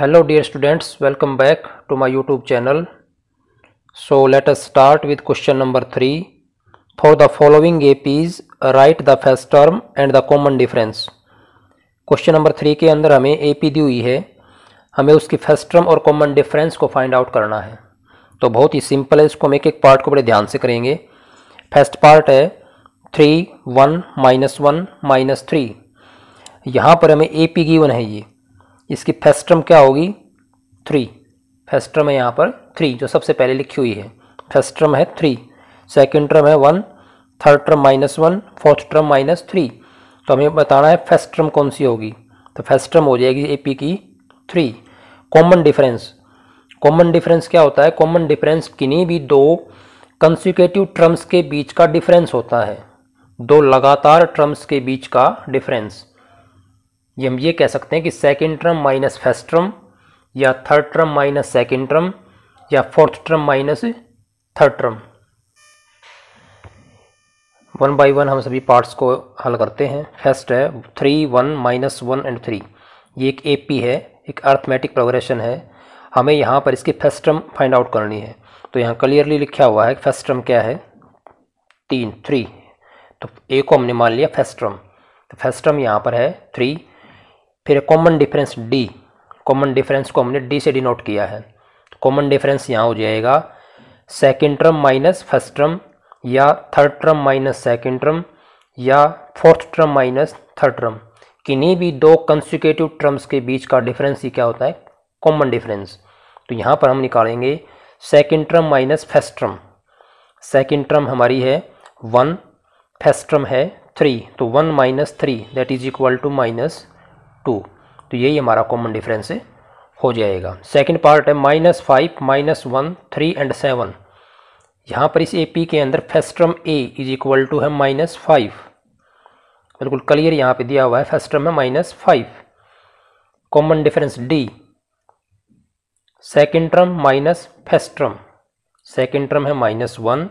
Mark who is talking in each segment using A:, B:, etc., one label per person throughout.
A: hello dear students welcome back to my youtube channel so let us start with question number 3 for the following aps write the first term and the common difference question number three के अंदर हमें A P दी हुई है हमें उसकी first term और common difference को find out करना है तो बहुत ही सिंपल है इसको हम एक एक पार्ट को बड़े ध्यान से करेंगे फर्स्ट पार्ट है three one minus one minus three यहाँ पर हमें ए पी गिवन है ये इसकी फेस्ट्रम क्या होगी थ्री फेस्ट्रम है यहाँ पर थ्री जो सबसे पहले लिखी हुई है फेस्ट्रम है थ्री सेकेंड ट्रम है one third term minus one fourth term minus three तो हमें बताना है फेस्ट्रम कौन सी होगी तो फेस्ट्रम हो जाएगी ए पी की three common difference common difference क्या होता है कॉमन डिफरेंस किन्हीं भी दो कंसिक्यूटिव ट्रम्स के बीच का डिफरेंस होता है दो लगातार ट्रम्स के बीच का डिफरेंस ये हम ये कह सकते हैं कि second term minus first term या third term minus second term या fourth term minus third term one by one हम सभी पार्ट्स को हल करते हैं फर्स्ट है three one minus one and three ये एक ए पी है एक अर्थमेटिक प्रोग्रेशन है हमें यहाँ पर इसकी फर्स्ट टर्म फाइंड आउट करनी है तो यहाँ क्लियरली लिखा हुआ है फर्स्ट टर्म क्या है तीन थ्री तो ए को हमने मान लिया फर्स्ट टर्म तो फर्स्ट टर्म यहाँ पर है थ्री फिर common difference D common difference को हमने डी से डिनोट किया है कॉमन डिफरेंस यहाँ हो जाएगा second term minus first term या third term minus second term या fourth term minus third term किन्हीं भी दो कंसिक्यूटिव टर्म्स के बीच का डिफरेंस ही क्या होता है कॉमन डिफरेंस तो यहाँ पर हम निकालेंगे second term minus first term second term हमारी है वन फर्स्ट टर्म है थ्री तो one minus three that is equal to minus two तो यही हमारा कॉमन डिफरेंस हो जाएगा सेकंड पार्ट है minus five minus one three and seven यहाँ पर इस ए पी के अंदर first term A is equal to है माइनस फाइव बिल्कुल क्लियर यहाँ पे दिया हुआ है फेस्ट्रम है minus five common difference d second term minus first term second term है माइनस वन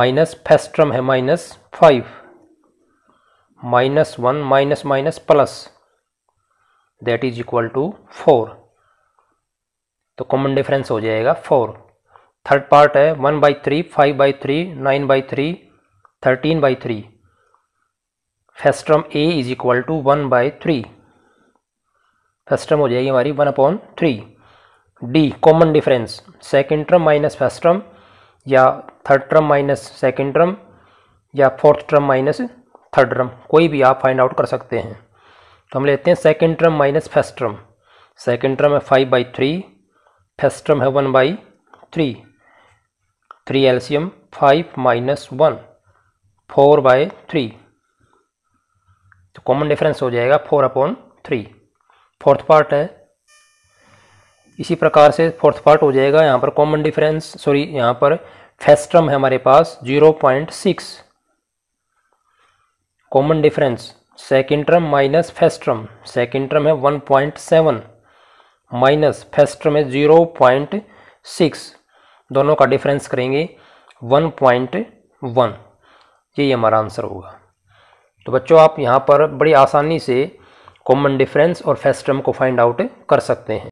A: माइनस फेस्ट्रम है minus five minus one minus minus plus that is equal to four तो कॉमन डिफरेंस हो जाएगा फोर थर्ड पार्ट है one by three five by three nine by three thirteen by three first term A is equal to one by three first term हो जाएगी हमारी one upon three d common difference second term minus फेस्ट्रम या third term minus second term या fourth term minus third term कोई भी आप find out कर सकते हैं तो हम लेते हैं second term minus first term second term है five by three first term है वन बाई थ्री थ्री एल्शियम five minus one four by three तो कॉमन डिफरेंस हो जाएगा four upon three fourth part है इसी प्रकार से फोर्थ पार्ट हो जाएगा यहाँ पर कॉमन डिफरेंस सॉरी यहाँ पर फेस्ट्रम है हमारे पास zero point six common difference second term minus first term second term है one point seven minus first term है जीरो पॉइंट सिक्स दोनों का डिफरेंस करेंगे वन पॉइंट वन यही हमारा आंसर होगा तो बच्चों आप यहाँ पर बड़ी आसानी से कॉमन डिफरेंस और फर्स्ट टर्म को फाइंड आउट कर सकते हैं